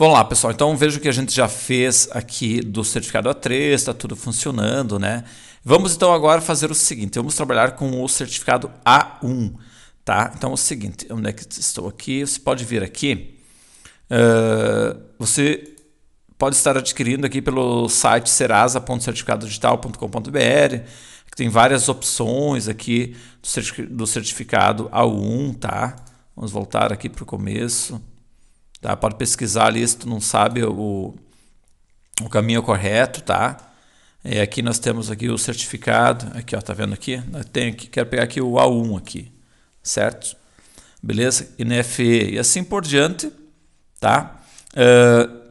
Vamos lá, pessoal. Então veja o que a gente já fez aqui do certificado A3, está tudo funcionando, né? Vamos então agora fazer o seguinte: vamos trabalhar com o certificado A1, tá? Então é o seguinte: onde é que estou aqui? Você pode vir aqui. Uh, você pode estar adquirindo aqui pelo site serasa.certificadodigital.com.br. Tem várias opções aqui do certificado A1, tá? Vamos voltar aqui para o começo. Tá? Pode pesquisar ali se tu não sabe o, o caminho correto, tá? É, aqui nós temos aqui o certificado, aqui ó, tá vendo aqui? tem aqui, quero pegar aqui o A1 aqui, certo? Beleza? E NFE e assim por diante, tá? Uh,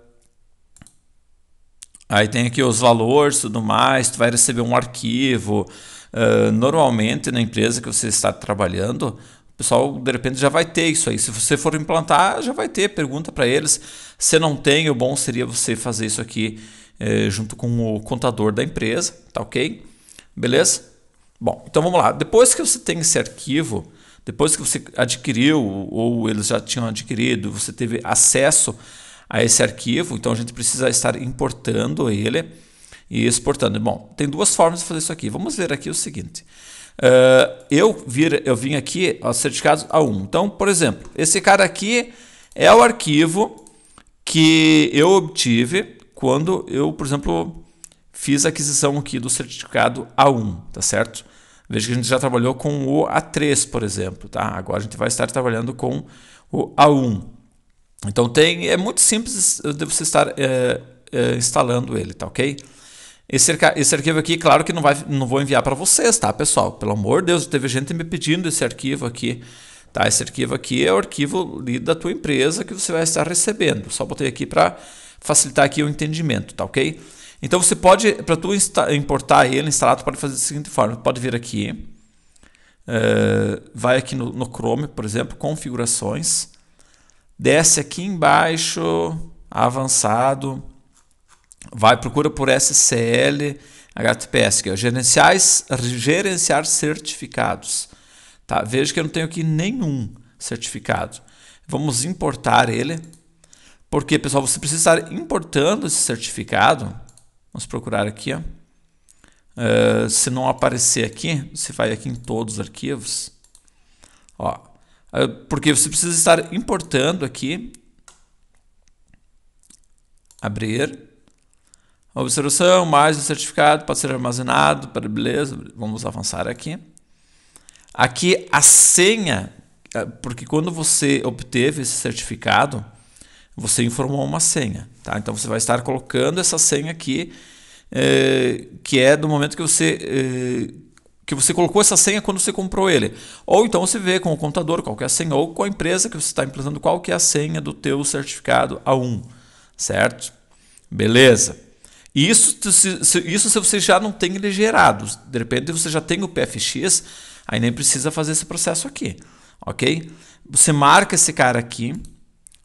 aí tem aqui os valores, tudo mais, tu vai receber um arquivo. Uh, normalmente na empresa que você está trabalhando, o pessoal, de repente, já vai ter isso aí. Se você for implantar, já vai ter. Pergunta para eles. Se não tem, o bom seria você fazer isso aqui eh, junto com o contador da empresa, tá ok? Beleza? Bom, então vamos lá. Depois que você tem esse arquivo, depois que você adquiriu ou eles já tinham adquirido, você teve acesso a esse arquivo, então a gente precisa estar importando ele e exportando. Bom, tem duas formas de fazer isso aqui. Vamos ver aqui o seguinte. Uh, eu, vir, eu vim aqui, ó, certificados A1. Então, por exemplo, esse cara aqui é o arquivo que eu obtive quando eu, por exemplo, fiz a aquisição aqui do certificado A1, tá certo? Veja que a gente já trabalhou com o A3, por exemplo, tá? Agora a gente vai estar trabalhando com o A1. Então tem, é muito simples de você estar é, é, instalando ele, tá ok? Esse, esse arquivo aqui, claro que não, vai, não vou enviar para vocês, tá, pessoal? Pelo amor de Deus, teve gente me pedindo esse arquivo aqui. Tá? Esse arquivo aqui é o arquivo da tua empresa que você vai estar recebendo. Só botei aqui para facilitar aqui o entendimento, tá ok? Então você pode, para tu importar ele, instalar, tu pode fazer da seguinte forma. pode vir aqui, uh, vai aqui no, no Chrome, por exemplo, configurações, desce aqui embaixo, avançado, vai procura por SCL HTTPS, que é gerenciais, gerenciar certificados. Tá? Veja que eu não tenho aqui nenhum certificado. Vamos importar ele. Porque, pessoal, você precisa estar importando esse certificado. Vamos procurar aqui. Ó. Uh, se não aparecer aqui, você vai aqui em todos os arquivos. Ó, uh, porque você precisa estar importando aqui. Abrir uma observação, mais um certificado pode ser armazenado para beleza. Vamos avançar aqui. Aqui a senha, eh, porque quando você obteve esse certificado, você informou uma senha, tá? Então você vai estar colocando essa senha aqui, eh, que é do momento que você eh, que você colocou essa senha quando você comprou ele. Ou então você vê com o contador qual é a senha, ou com a empresa que você está implantando qual que é a senha do teu certificado A1, certo? Beleza. E isso se, isso se você já não tem ele gerado. De repente você já tem o PFX, aí nem precisa fazer esse processo aqui, ok? Você marca esse cara aqui,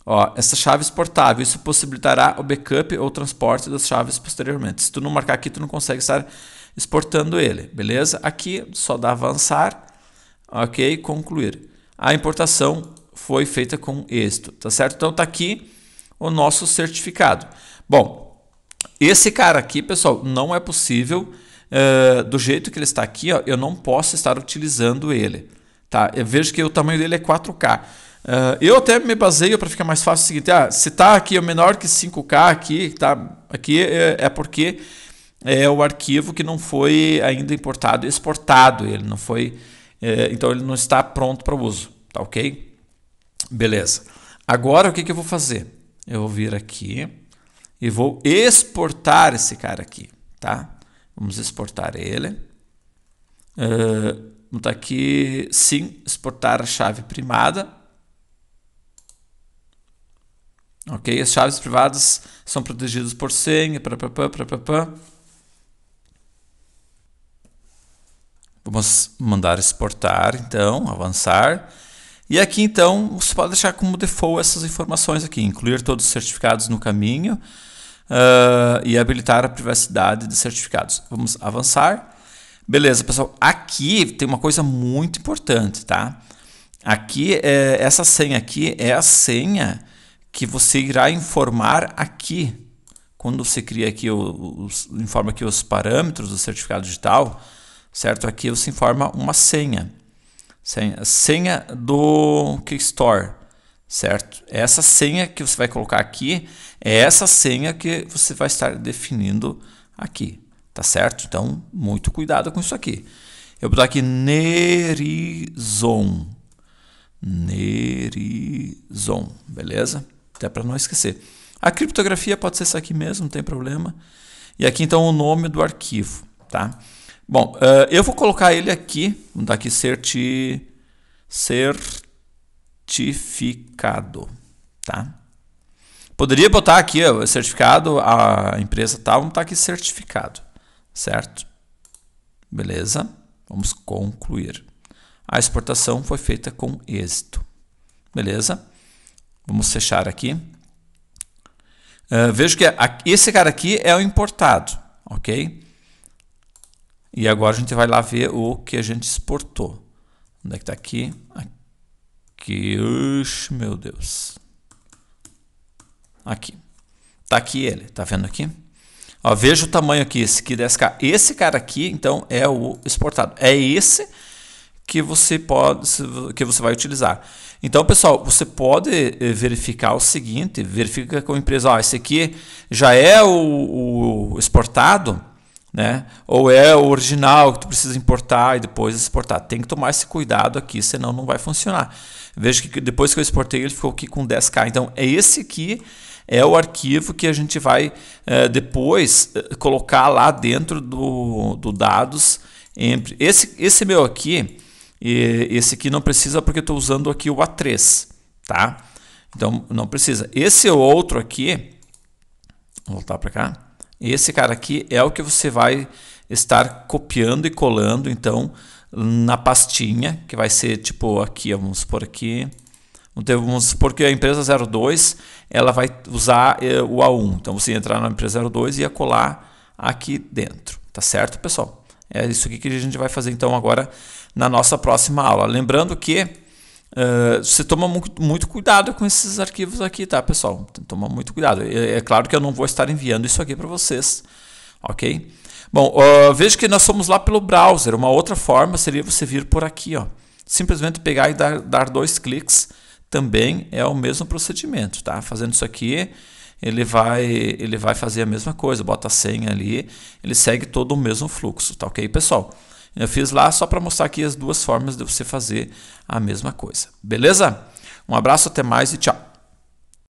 ó, essa chave exportável. Isso possibilitará o backup ou transporte das chaves posteriormente. Se tu não marcar aqui, tu não consegue estar exportando ele, beleza? Aqui só dá avançar, ok? Concluir. A importação foi feita com êxito, tá certo? Então tá aqui o nosso certificado. Bom, esse cara aqui, pessoal, não é possível. Uh, do jeito que ele está aqui, ó, eu não posso estar utilizando ele. Tá? Eu vejo que o tamanho dele é 4K. Uh, eh, eu até me baseio para ficar mais fácil o seguinte: ah, se está aqui o é menor que 5K aqui, tá? aqui é, é porque é o arquivo que não foi ainda importado e exportado. Ele não foi. É, então ele não está pronto para uso. Tá ok? Beleza. Agora o que, que eu vou fazer? Eu vou vir aqui e vou exportar esse cara aqui, tá? Vamos exportar ele. Uh, ah, vamos tá aqui, sim, exportar a chave primada. Ok, as chaves privadas são protegidas por senha, papapá, papapá. Vamos mandar exportar, então, avançar. E aqui, então, você pode deixar como default essas informações aqui, incluir todos os certificados no caminho, uh, e habilitar a privacidade de certificados. Vamos avançar. Beleza, pessoal. Aqui tem uma coisa muito importante, tá? Aqui, é, essa senha aqui é a senha que você irá informar aqui. Quando você cria aqui, os, informa aqui os parâmetros do certificado digital, certo? Aqui você informa uma senha. Senha, senha do Keystore certo? Essa senha que você vai colocar aqui é essa senha que você vai estar definindo aqui, tá certo? Então, muito cuidado com isso aqui. Eu vou botar aqui Nerizon. Nerizon, beleza? Até para não esquecer. A criptografia pode ser essa aqui mesmo, não tem problema. E aqui então o nome do arquivo, tá? Bom, uh, eu vou colocar ele aqui, vou dar aqui cert, cert certificado, tá? Poderia botar aqui ó, certificado, a empresa tal, tá, vamos botar aqui certificado, certo? Beleza? Vamos concluir. A exportação foi feita com êxito. Beleza? Vamos fechar aqui. Uh, vejo que esse cara aqui é o importado, ok? E agora a gente vai lá ver o que a gente exportou. Onde é que está aqui? Aqui que. Uxi, meu Deus. Aqui. Tá aqui ele, tá vendo aqui? Ó, veja o tamanho aqui, esse aqui 10K. Esse cara aqui, então, é o exportado. É esse que você pode que você vai utilizar. Então, pessoal, você pode eh, verificar o seguinte, verifica com a empresa, ó, esse aqui já é o, o exportado, né? Ou é o original que tu precisa importar e depois exportar. Tem que tomar esse cuidado aqui, senão não vai funcionar. Veja que depois que eu exportei ele ficou aqui com 10K. Então é esse aqui é o arquivo que a gente vai é, depois eh, colocar lá dentro do, do dados. Esse, esse meu aqui, esse aqui não precisa porque eu estou usando aqui o A3, tá? Então não precisa. Esse outro aqui, vou voltar para cá. Esse cara aqui é o que você vai estar copiando e colando então na pastinha, que vai ser tipo aqui, vamos supor aqui. Vamos supor que a empresa 02 ela vai usar eh, o A1. Então você ia entrar na empresa 02 e ia colar aqui dentro. Tá certo, pessoal? É isso aqui que a gente vai fazer então agora na nossa próxima aula. Lembrando que uh, você toma muito, muito, cuidado com esses arquivos aqui, tá, pessoal? Toma muito cuidado. É, é claro que eu não vou estar enviando isso aqui para vocês ok? Bom, uh, veja que nós somos lá pelo browser. Uma outra forma seria você vir por aqui, ó. Simplesmente pegar e dar, dar dois cliques também é o mesmo procedimento, tá? Fazendo isso aqui, ele vai, ele vai fazer a mesma coisa, bota a senha ali, ele segue todo o mesmo fluxo, tá ok, pessoal? Eu fiz lá só para mostrar aqui as duas formas de você fazer a mesma coisa, beleza? Um abraço, até mais e tchau!